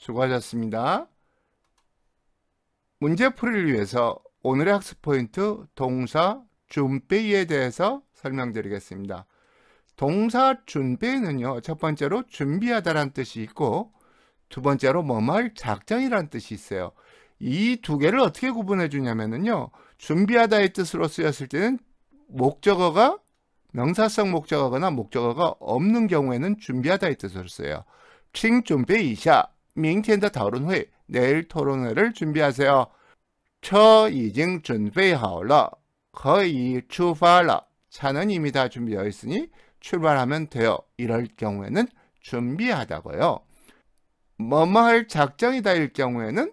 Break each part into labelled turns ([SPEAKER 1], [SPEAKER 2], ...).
[SPEAKER 1] 수고하셨습니다. 문제풀이를 위해서 오늘의 학습 포인트 동사 준비에 대해서 설명드리겠습니다. 동사 준비는요. 첫 번째로 준비하다라는 뜻이 있고 두 번째로 뭐말 작정이라는 뜻이 있어요. 이 두 개를 어떻게 구분해 주냐면요 준비하다의 뜻으로 쓰였을 때는 목적어가 명사성 목적어거나 목적어가 없는 경우에는 준비하다의 뜻으로 써요. 칭 준비 이샤 明天的 토론회, 내일 토론회를 준비하세요. 车已经准备好了,可以出发了. 차는 이미 다 준비되어 있으니 출발하면 돼요. 이럴 경우에는 준비하다고요. 뭐뭐 할 작정이다일 경우에는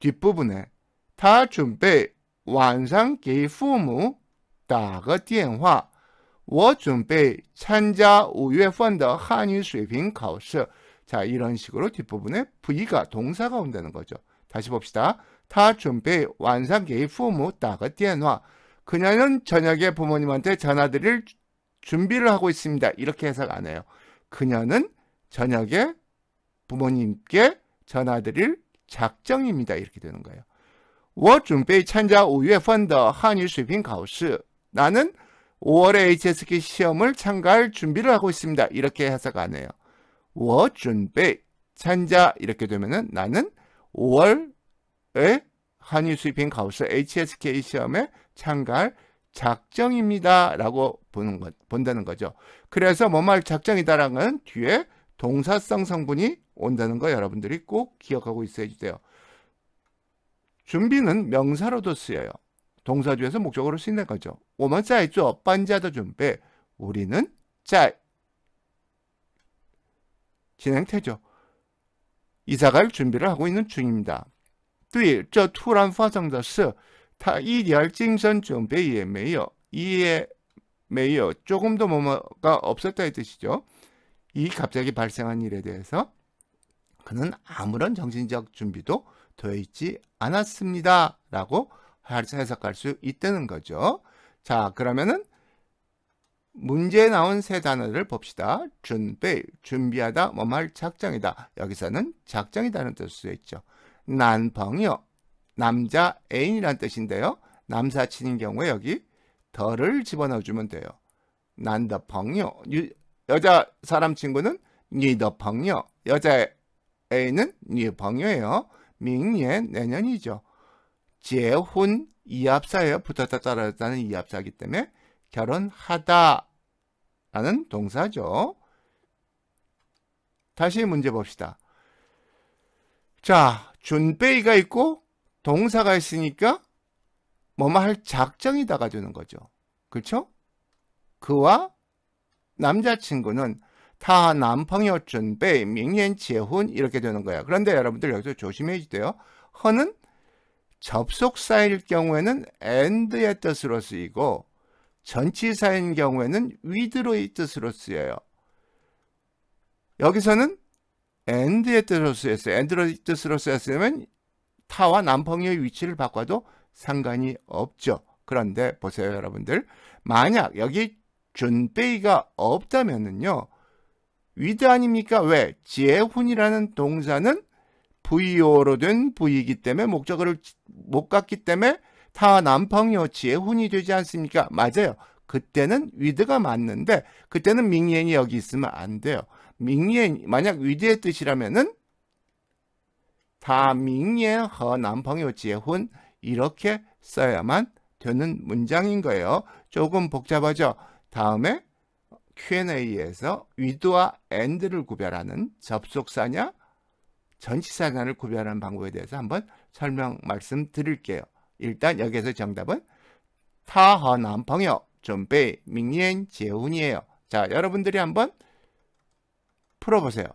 [SPEAKER 1] 뒷부분에 다 준비 완상 기父母 打个电话我准备参加5月份的汉语水平考试。 자, 이런 식으로 뒷부분에 V가 동사가 온다는 거죠. 다시 봅시다. 타 준비 완상계의 부모 따가 띠에놔. 그녀는 저녁에 부모님한테 전화드릴 준비를 하고 있습니다. 이렇게 해석 안 해요. 그녀는 저녁에 부모님께 전화드릴 작정입니다. 이렇게 되는 거예요. 我准备参加5月份的汉语水平考试. 나는 5월에 HSK 시험을 참가할 준비를 하고 있습니다. 이렇게 해석 안 해요. 워준비 찬자 이렇게 되면은 나는 5월에 한일 수입인 가우스 HSK 시험에 참가할 작정입니다. 라고 보는 것, 본다는 거죠. 그래서 뭐 말 작정이다라는 건 뒤에 동사성 성분이 온다는 거 여러분들이 꼭 기억하고 있어야 돼요. 준비는 명사로도 쓰여요. 동사 뒤에서 목적으로 쓰이는 거죠. 我们在做搬家도 준비 우리는 在 진행되죠. 이사갈 준비를 하고 있는 중입니다. 对这突然发生的事他一点精神准备也没有也没有 조금도 뭐가 없었다 뜻이죠. 이 갑자기 발생한 일에 대해서 그는 아무런 정신적 준비도 되어 있지 않았습니다. 라고 해석할 수 있다는 거죠. 자 그러면은 문제에 나온 세 단어를 봅시다. 준비, 준비하다, 뭐 말 작정이다. 여기서는 작정이라는 뜻을 수 있죠. 난펑요 남자 애인이란 뜻인데요. 남사친인 경우에 여기 더를 집어넣어주면 돼요. 난더펑요 여자 사람 친구는 니더펑요 여자 애인은 니펑요예요. 밍예 내년이죠. 재혼 이합사예요. 붙었다 따어졌다는 이합사기 때문에 결혼하다 라는 동사죠. 다시 문제 봅시다. 자, 준베이가 있고 동사가 있으니까 뭐뭐 할 작정이 다가되는 거죠. 그렇죠? 그와 남자친구는 다 남펑여 준베이 명년 재혼 이렇게 되는 거야. 그런데 여러분들 여기서 조심해야 돼요. 허는 접속사일 경우에는 and의 뜻으로 쓰이고 전치사인 경우에는 위드 t 의 뜻으로 쓰여요. 여기서는 a n 의 뜻으로 쓰였어요. a n 의 뜻으로 쓰였으면 타와 남펑의 위치를 바꿔도 상관이 없죠. 그런데 보세요 여러분들 만약 여기 준베이가 없다면은요 위드 아닙니까? 왜? 지혜훈이라는 동사는 VO로 된 V이기 때문에 목적어못 갔기 때문에 타 남펑 여치의 혼이 되지 않습니까? 맞아요. 그때는 위드가 맞는데 그때는 밍옌이 여기 있으면 안 돼요. 밍옌 만약 위드의 뜻이라면은 다 밍옌 허 남펑 여치의 혼 이렇게 써야만 되는 문장인 거예요. 조금 복잡하죠. 다음에 Q&A에서 위드와 엔드를 구별하는 접속사냐 전치사냐를 구별하는 방법에 대해서 한번 설명 말씀드릴게요. 일단 여기에서 정답은 타허남 방역 준비 민년 재훈이에요. 자 여러분들이 한번 풀어보세요.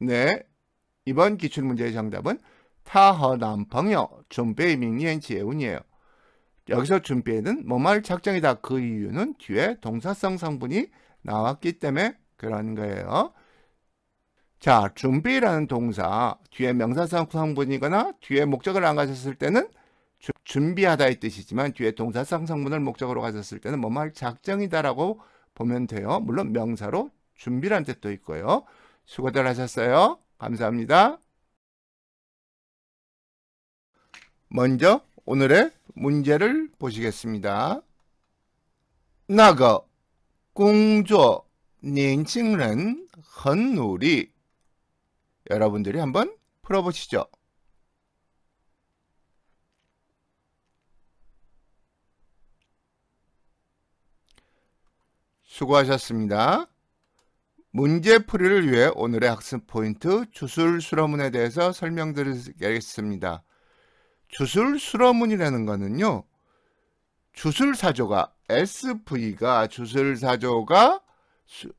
[SPEAKER 1] 네, 이번 기출문제의 정답은 타허남방역 준비 민년 재훈이에요. 여기서 준비에는 뭐말 작정이다. 그 이유는 뒤에 동사성 성분이 나왔기 때문에 그런 거예요. 자, 준비라는 동사 뒤에 명사상성분이거나 뒤에 목적을 안 가졌을 때는 주, 준비하다의 뜻이지만 뒤에 동사상 성분을 목적으로 가졌을 때는 뭐 말 작정이다라고 보면 돼요. 물론 명사로 준비란 뜻도 있고요. 수고들 하셨어요. 감사합니다. 먼저 오늘의 문제를 보시겠습니다. 나가 공조 닌칭人 헌놀이 여러분들이 한번 풀어보시죠. 수고하셨습니다. 문제풀이를 위해 오늘의 학습 포인트 주술 수러문에 대해서 설명드리겠습니다. 주술 수러문이라는 것은요. 주술사조가 SV가 주술사조가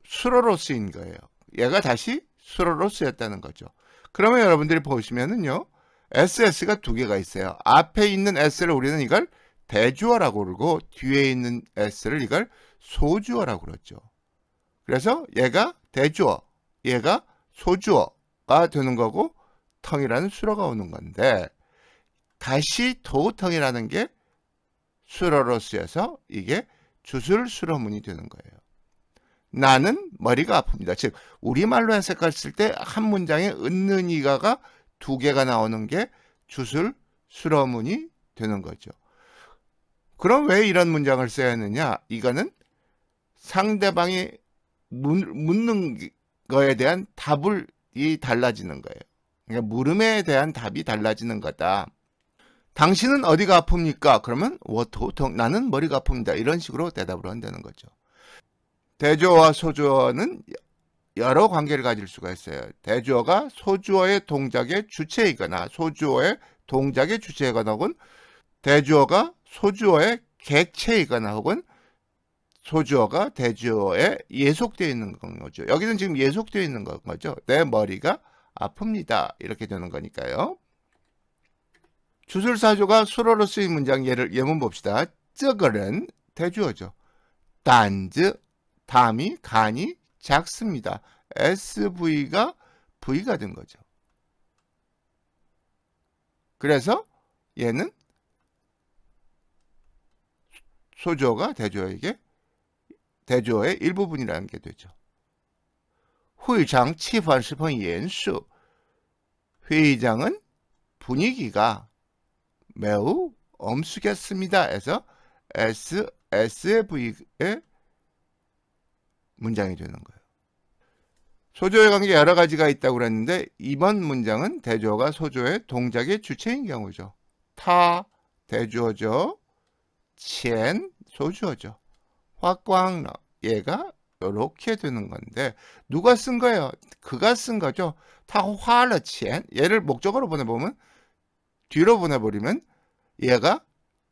[SPEAKER 1] 수로로스인 거예요. 얘가 다시 수로로스였다는 거죠. 그러면 여러분들이 보시면은요. SS가 두 개가 있어요. 앞에 있는 S를 우리는 이걸 대주어라고 그러고 뒤에 있는 S를 이걸 소주어라고 그러죠. 그래서 얘가 대주어, 얘가 소주어가 되는 거고 텅이라는 수로가 오는 건데 다시 도우텅이라는 게 수로로 쓰여서 이게 주술수로문이 되는 거예요. 나는 머리가 아픕니다. 즉 우리말로 해석할 때한 문장에 은는 이가가 두 개가 나오는 게 주술 수러문이 되는 거죠. 그럼 왜 이런 문장을 써야 하느냐? 이거는 상대방이 묻는 거에 대한 답이 달라지는 거예요. 그러니까 물음에 대한 답이 달라지는 거다. 당신은 어디가 아픕니까? 그러면 워터 나는 머리가 아픕니다. 이런 식으로 대답을 한다는 거죠. 대조와 소조어는 여러 관계를 가질 수가 있어요. 대조어가 소조어의 동작의 주체이거나 소조어의 동작의 주체이거나 혹은 대조어가 소조어의 객체이거나 혹은 소조어가 대조어에 예속되어 있는 거죠. 여기는 지금 예속되어 있는 거죠. 내 머리가 아픕니다. 이렇게 되는 거니까요. 주술사조가 수로로 쓰인 문장 예를 예문 봅시다. 쩌글은 대주어죠. 단즈 담이 간이 작습니다. SV가 V가 된 거죠. 그래서 얘는 소조가 대조에게 대조의 일부분이라는 게 되죠. 회장 치판 시판 연수 회의장은 분위기가 매우 엄숙했습니다. 해서 S, SF의 문장이 되는 거예요. 소조의 관계 여러 가지가 있다고 그랬는데 이번 문장은 대조가 소조의 동작의 주체인 경우죠. 타 대조죠. 첸 소조죠. 화꽝 얘가 이렇게 되는 건데 누가 쓴 거예요? 그가 쓴 거죠. 타화러첸 얘를 목적으로 보내보면 뒤로 보내버리면 얘가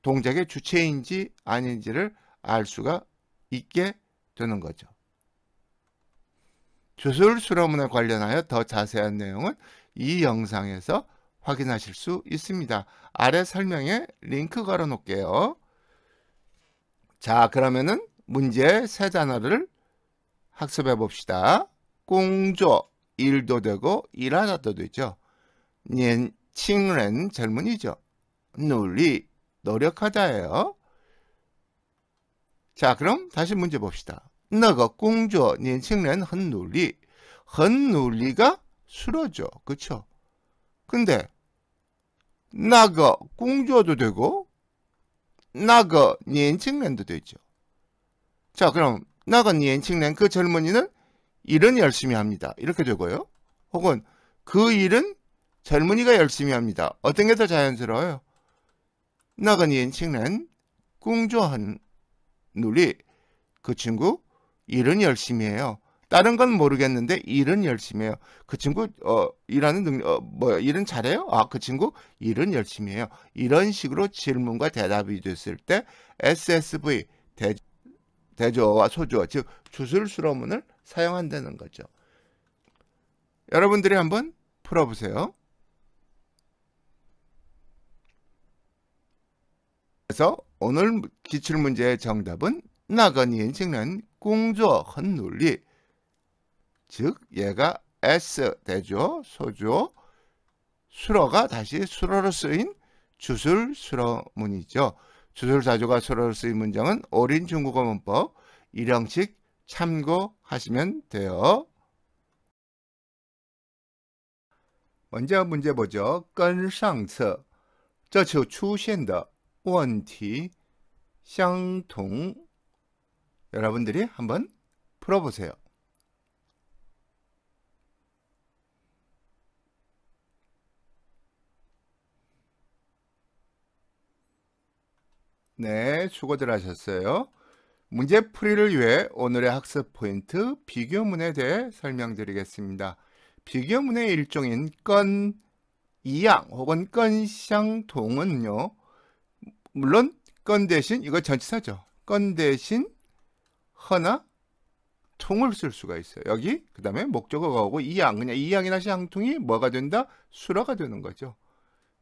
[SPEAKER 1] 동작의 주체인지 아닌지를 알 수가 있게 되는 거죠. 주술 수로문에 관련하여 더 자세한 내용은 이 영상에서 확인하실 수 있습니다. 아래 설명에 링크 걸어 놓을게요. 자 그러면은 문제 세 단어를 학습해 봅시다. 공조 일도 되고 일하다도 되죠. 년칭렌 젊은이죠. 놀리 노력하다예요. 자 그럼 다시 문제 봅시다. 那个工作年轻人很努力,很 努力가 쓰러져, 그쵸? 근데 나가 공조도 되고 나가 년칭랜도 되죠. 자 그럼 나가 년칭랜 그 젊은이는 일은 열심히 합니다. 이렇게 되고요. 혹은 그 일은 젊은이가 열심히 합니다. 어떤 게 더 자연스러워요? 나가 년칭랜 공조한 누리 그 친구 일은 열심히 해요. 다른 건 모르겠는데 일은 열심히 해요. 그 친구 어 일하는 능력 어, 뭐야 일은 잘해요? 아 그 친구 일은 열심히 해요. 이런 식으로 질문과 대답이 됐을 때 SSV 대, 대조와 소조어 즉 주술수로문을 사용한다는 거죠. 여러분들이 한번 풀어보세요. 그래서 오늘 기출문제의 정답은 나건이인 직난 공조 헌논리 즉 얘가 S 되죠. 소조 수로가 다시 수로로 쓰인 주술 수로문이죠. 주술 사조가 수로로 쓰인 문장은 어린 중국어 문법 일형식 참고하시면 돼요. 먼저 문제 보죠. 跟상처저次出现的 원티 相통 여러분들이 한번 풀어보세요. 네, 수고들 하셨어요. 문제 풀이를 위해 오늘의 학습 포인트 비교문에 대해 설명드리겠습니다. 비교문의 일종인 건, 이양 혹은 건쌍동은요. 물론 건 대신 이거 전치사죠. 건 대신 허나 통을 쓸 수가 있어요. 여기 그 다음에 목적어가 오고 이양 그냥 이양이나 시통이 뭐가 된다? 수라가 되는 거죠.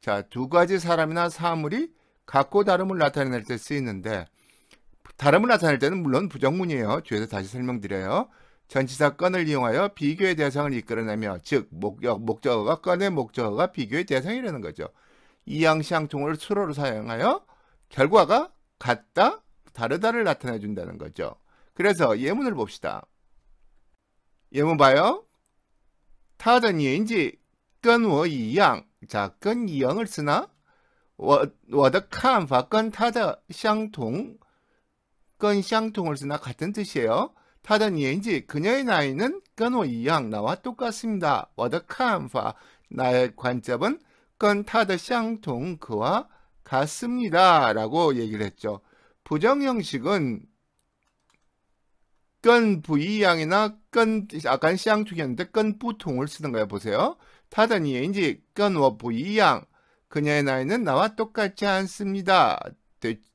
[SPEAKER 1] 자두 가지 사람이나 사물이 갖고 다름을 나타낼 때 쓰이는데 다름을 나타낼 때는 물론 부정문이에요. 뒤에서 다시 설명드려요. 전치사 건을 이용하여 비교의 대상을 이끌어내며 즉 목, 목적어가 건의 목적어가 비교의 대상이라는 거죠. 이 양시양통을 수로로 사용하여 결과가 같다 다르다를 나타내 준다는 거죠. 그래서 예문을 봅시다. 예문 봐요. 타자니인지 끈워 이 자, 끈 이양을 쓰나? 我的看法跟 타자 相同,跟 相同을 쓰나 같은 뜻이에요. 타자니인 그녀의 나이는 끈워 이양 나와 똑같습니다. 我的看法 나의 관점은 건 타자 相同 그와 같습니다. 라고 얘기를 했죠. 부정 형식은 끈 부이양이나 끈 아까 시양투기였는데끈 부통을 쓰던가요 보세요. 타다니 이인지 끈와 부이양 그녀의 나이는 나와 똑같지 않습니다.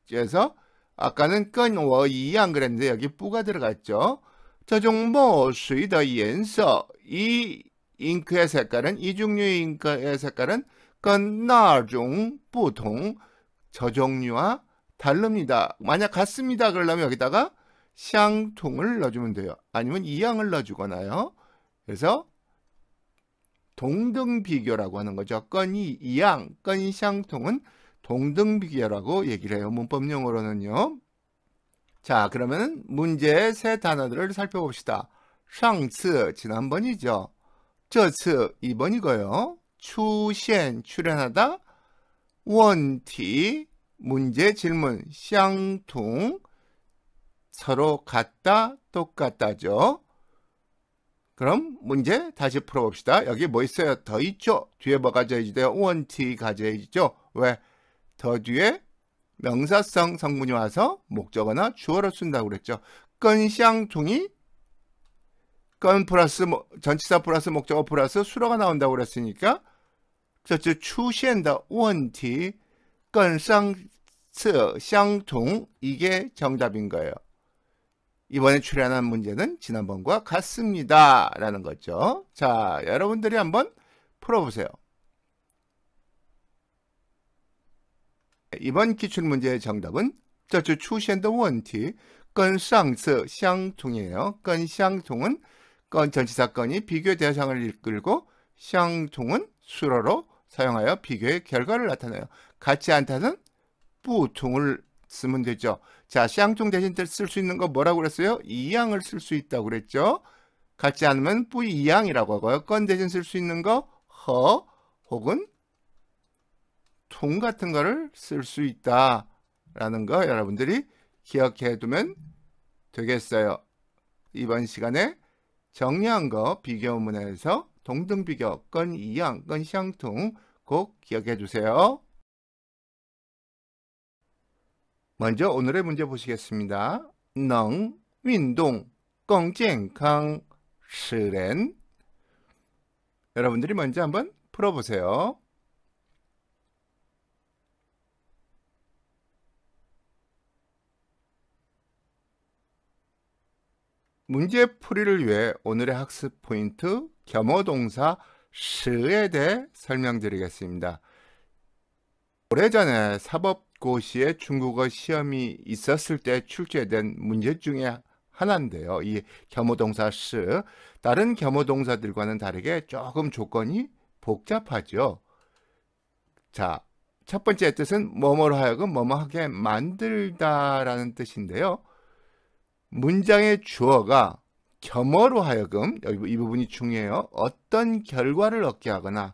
[SPEAKER 1] 그래서 아까는 끈와 이양 그랬는데 여기 뿌가 들어갔죠. 저종 모수이더 연서 이 잉크의 색깔은 이 종류 의 잉크의 색깔은 끈나종 부통 저 종류와 다릅니다. 만약 같습니다 그러려면 여기다가 샹통을 넣어주면 돼요. 아니면 이양을 넣어주거나요. 그래서 동등 비교라고 하는 거죠. 건이 이양, 건이 샹통은 동등 비교라고 얘기를 해요. 문법 용어로는요. 자, 그러면 문제세 단어들을 살펴봅시다. 상츠 지난번이죠. 저次 이번이고요. 출현 출현하다. 원티 문제 질문 샹통 서로 같다, 똑같다죠. 그럼 문제 다시 풀어봅시다. 여기 뭐 있어요? 더 있죠? 뒤에 뭐 가져야지 돼요? 원티 가져야죠. 왜? 더 뒤에 명사성 성분이 와서 목적어나 주어를 쓴다고 그랬죠. 끈샹통이끈 플러스 뭐, 전치사 플러스 목적어 플러스 수로가 나온다고 그랬으니까 저쪽 추시한다 원티 끈상 스, 샹통 이게 정답인 거예요. 이번에 출연한 문제는 지난번과 같습니다. 라는 거죠. 자, 여러분들이 한번 풀어보세요. 이번 기출문제의 정답은 저주 출신的 원티 건상스 쌍통이에요. 건 쌍통은 건 전치사건이 비교 대상을 이끌고 쌍통은 수로로 사용하여 비교의 결과를 나타내요. 같지 않다는 부통을 쓰면 되죠. 자, 쌍종 대신 쓸수 있는 거 뭐라고 그랬어요? 이양을 쓸 수 있다고 그랬죠? 같지 않으면 뿌이 이양이라고 하고요. 건 대신 쓸 수 있는 거 허 혹은 통 같은 거를 쓸 수 있다라는 거 여러분들이 기억해 두면 되겠어요. 이번 시간에 정리한 거 비교문에서 동등 비교 건 이양 건 쌍통 꼭 기억해 주세요. 먼저 오늘의 문제 보시겠습니다. 능, 운동, 껑健康, 실엔 여러분들이 먼저 한번 풀어보세요. 문제 풀이를 위해 오늘의 학습 포인트 겸허동사 시에 대해 설명드리겠습니다. 오래전에 사법 곳이에 중국어 시험이 있었을 때 출제된 문제 중에 하나인데요. 이 겸허동사 스 다른 겸허동사들과는 다르게 조금 조건이 복잡하죠. 자, 첫 번째 뜻은 뭐뭐로 하여금 뭐뭐하게 만들다라는 뜻인데요. 문장의 주어가 겸허로 하여금 이 부분이 중요해요. 어떤 결과를 얻게 하거나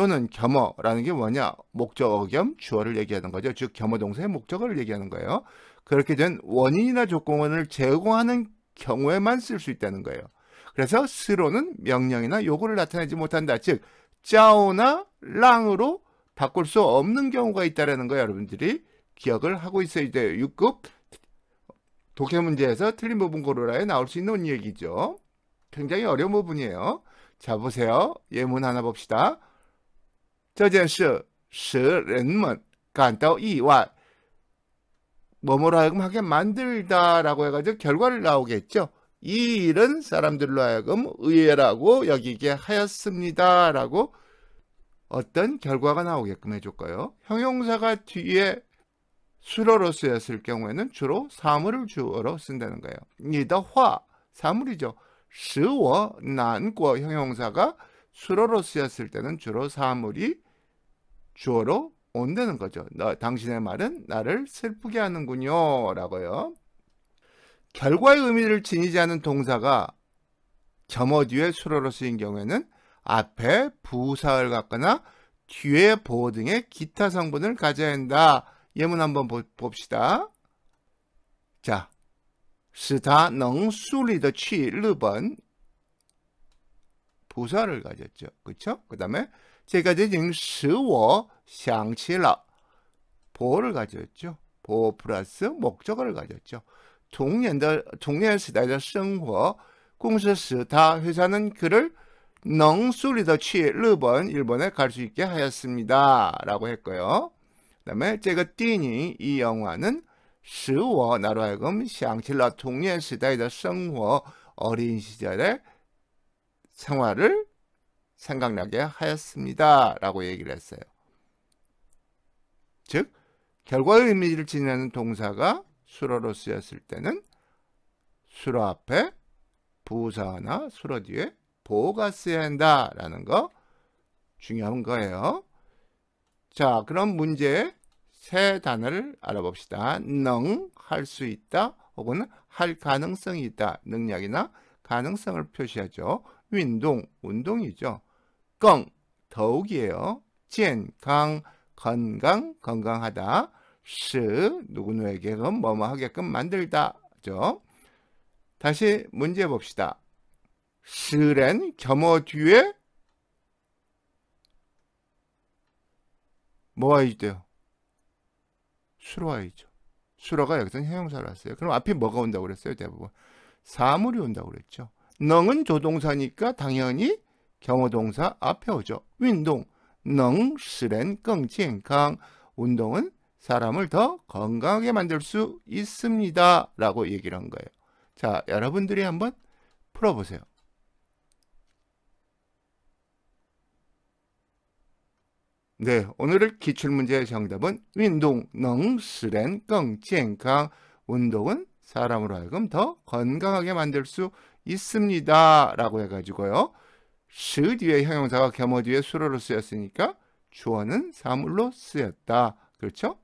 [SPEAKER 1] 또는 겸어라는 게 뭐냐? 목적어 겸 주어를 얘기하는 거죠. 즉 겸어 동사의 목적어를 얘기하는 거예요. 그렇게 된 원인이나 조건을 제공하는 경우에만 쓸 수 있다는 거예요. 그래서 스로는 명령이나 요구를 나타내지 못한다. 즉 짜오나 랑으로 바꿀 수 없는 경우가 있다라는 거 여러분들이 기억을 하고 있어야 돼요. 6급 독해 문제에서 틀린 부분 고르라에 나올 수 있는 얘기죠. 굉장히 어려운 부분이에요. 자 보세요. 예문 하나 봅시다. 这件事使人们感到意外。 뭐뭐로 하여금 게 만들다라고 해가지고 결과를 나오겠죠. 이 일은 사람들로 하여금 의외라고 여기게 하였습니다라고 어떤 결과가 나오게끔 해줄까요? 형용사가 뒤에 수로로 쓰였을 경우에는 주로 사물을 주어로 쓴다는 거예요. 니더화 사물이죠. 使我难过형용사가 수로로 쓰였을 때는 주로 사물이 주어로 온다는 거죠. 너, 당신의 말은 나를 슬프게 하는군요. 라고요. 결과의 의미를 지니지 않은 동사가 점어 뒤에 수로로 쓰인 경우에는 앞에 부사를 갖거나 뒤에 보호 등의 기타 성분을 가져야 한다. 예문 한번 보, 봅시다. 자, 스타능수리더치 르번 부사를 가졌죠. 그렇죠? 그 다음에 제가 지금 使我想起了 보를 가졌죠. 보 플러스 목적어를 가졌죠. 동년의 동년 시대의 생활 공사时다 회사는 그를 능수리더취 일본 일본에 갈 수 있게 하였습니다. 라고 했고요. 그 다음에 제가 띠니 이 영화는 使我 나로 하여금 샹칠라 동년 시대의 생활 어린 시절의 생활을 생각나게 하였습니다. 라고 얘기를 했어요. 즉, 결과의 의미를 지니는 동사가 수로로 쓰였을 때는 수로 앞에 부사나 수로 뒤에 보가 쓰여야 한다라는 거 중요한 거예요. 자, 그럼 문제 세 단어를 알아봅시다. 능, 할 수 있다, 혹은 할 가능성이 있다. 능력이나 가능성을 표시하죠. 운동, 운동이죠. 껑, 더욱이에요. 젠강, 건강, 건강하다. 스, 누구누에게끔 뭐뭐 하게끔 만들다죠. 다시 문제 봅시다. 스렌 겸어 뒤에 뭐가 있대요? 수로가 있죠. 수로가 여기서 형용사로 왔어요. 그럼 앞에 뭐가 온다고 그랬어요? 대부분 사물이 온다고 그랬죠. 넝은 조동사니까 당연히 경호동사 앞에 오죠. 운동, 넝, 시렌, 끙, 찐캉. 운동은 사람을 더 건강하게 만들 수 있습니다. 라고 얘기를 한 거예요. 자, 여러분들이 한번 풀어보세요. 네, 오늘의 기출문제의 정답은 운동, 능, 스렌, 끙, 찐캉 운동은 사람으로 하여금 더 건강하게 만들 수 있습니다. 라고 해가지고요. 시 뒤에 형용사가 겸어 뒤에 수로로 쓰였으니까 주어는 사물로 쓰였다. 그렇죠?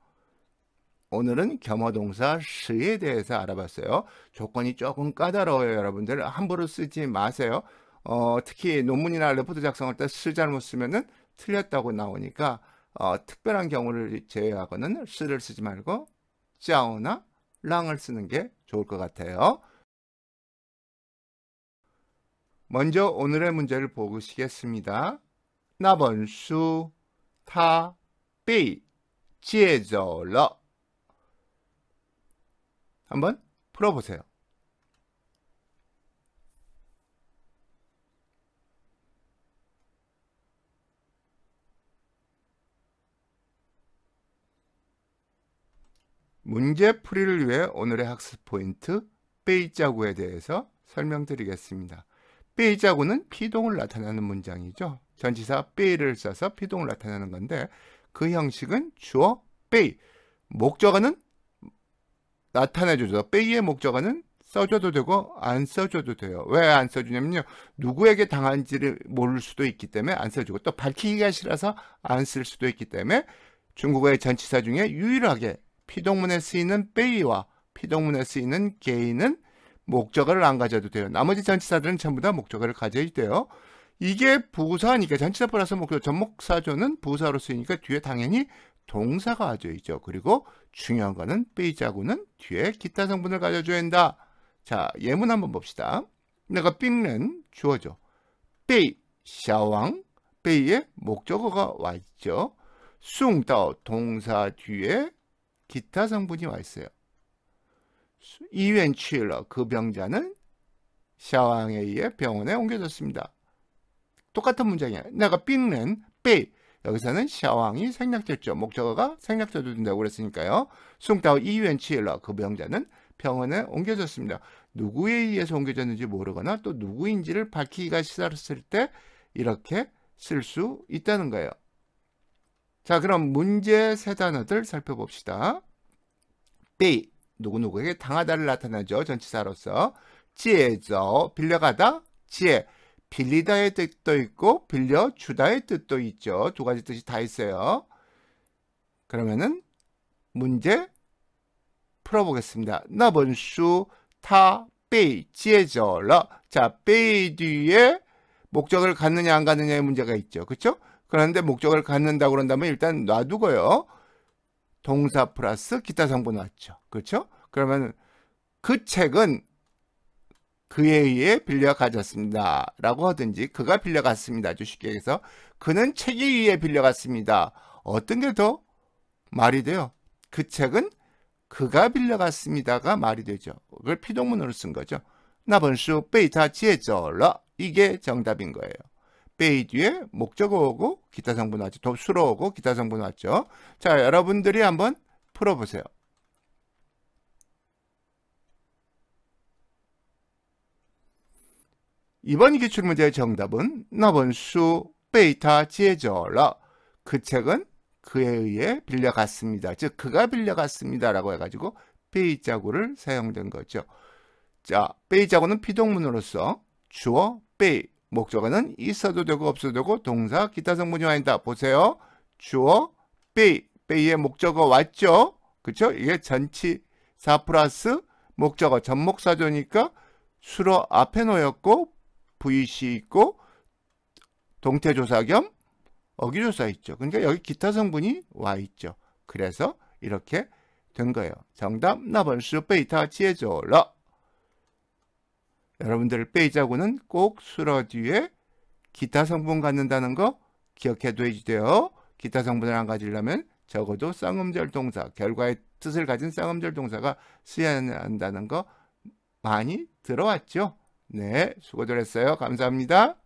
[SPEAKER 1] 오늘은 겸허동사 시에 대해서 알아봤어요. 조건이 조금 까다로워요. 여러분들 함부로 쓰지 마세요. 어, 특히 논문이나 레포트 작성할 때시 잘못 쓰면 틀렸다고 나오니까 어, 특별한 경우를 제외하고는 시를 쓰지 말고 짜오나 랑을 쓰는 게 좋을 것 같아요. 먼저 오늘의 문제를 보시겠습니다. 나번수 타 B 제절러 한번 풀어보세요. 문제 풀이를 위해 오늘의 학습 포인트 빼이자구에 대해서 설명드리겠습니다. 빼자고는 피동을 나타내는 문장이죠. 전치사 빼를 써서 피동을 나타내는 건데 그 형식은 주어 빼 목적어는 나타내줘서 빼의 목적어는 써줘도 되고 안 써줘도 돼요. 왜 안 써주냐면요. 누구에게 당한지를 모를 수도 있기 때문에 안 써주고 또 밝히기가 싫어서 안 쓸 수도 있기 때문에 중국어의 전치사 중에 유일하게 피동문에 쓰이는 빼이와 피동문에 쓰이는 개인은 목적어를 안 가져도 돼요. 나머지 잔치사들은 전부 다 목적어를 가져야 돼요. 이게 부사니까 잔치사 플러스 목적 접목사조는 부사로 쓰이니까 뒤에 당연히 동사가 가져있죠. 그리고 중요한 거는 빼자구는 뒤에 기타 성분을 가져줘야 한다. 자 예문 한번 봅시다. 내가 삥는 주어죠. 빼이 샤왕 빼이의 목적어가 와 있죠. 숭다 동사 뒤에 기타 성분이 와 있어요. 이웬 취일러 그 병자는 샤왕에 의해 병원에 옮겨졌습니다. 똑같은 문장이야. 내가 삥는 빼 여기서는 샤왕이 생략됐죠. 목적어가 생략돼도 된다고 그랬으니까요. 숭따오 이웬 취일러 그 병자는 병원에 옮겨졌습니다. 누구에 의해서 옮겨졌는지 모르거나 또 누구인지를 밝히기가 달렸을때 이렇게 쓸 수 있다는 거예요. 자 그럼 문제 세 단어들 살펴봅시다. 빼 누구누구에게 당하다를 나타내죠. 전치사로서 지혜죠. 빌려가다 지혜 빌리다의 뜻도 있고 빌려주다의 뜻도 있죠. 두 가지 뜻이 다 있어요. 그러면은 문제 풀어보겠습니다. 나번수 타베이지혜절 러. 자, 베이 뒤에 목적을 갖느냐 안 갖느냐의 문제가 있죠. 그쵸 그런데 목적을 갖는다고 그런다면 일단 놔두고요. 동사 플러스 기타 성분 왔죠. 그렇죠? 그러면 그 책은 그에 의해 빌려 가졌습니다. 라고 하든지 그가 빌려 갔습니다. 주식게 얘기해서 그는 책에 의해 빌려 갔습니다. 어떤 게 더 말이 돼요? 그 책은 그가 빌려 갔습니다가 말이 되죠. 그걸 피동문으로 쓴 거죠. 나번수 베이타 지에절러 이게 정답인 거예요. 베이 뒤에 목적어 오고 기타 성분 왔죠. 돕수로 오고 기타 성분 왔죠. 자 여러분들이 한번 풀어보세요. 이번 기출문제의 정답은 너번수 베이타 제절러그 책은 그에 의해 빌려갔습니다. 즉 그가 빌려갔습니다. 라고 해가지고 베이자구를 사용된 거죠. 자, 베이자구는 피동문으로서 주어 베이, 목적어는 있어도 되고 없어도 되고 동사 기타 성분이 와 있다. 보세요. 주어 베이, 베이의 목적어 왔죠? 그쵸? 이게 전치 4 플러스 목적어 전목사조니까 수로 앞에 놓였고 VC 있고 동태조사 겸 어기조사 있죠. 그러니까 여기 기타 성분이 와 있죠. 그래서 이렇게 된 거예요. 정답 나번수 베이타 지해줘러 여러분들 빼자고는 꼭 수러 뒤에 기타 성분 갖는다는 거 기억해 두세요. 어 기타 성분을 안 가지려면 적어도 쌍음절 동사, 결과의 뜻을 가진 쌍음절 동사가 쓰여야 한다는 거 많이 들어왔죠. 네, 수고 잘했어요. 감사합니다.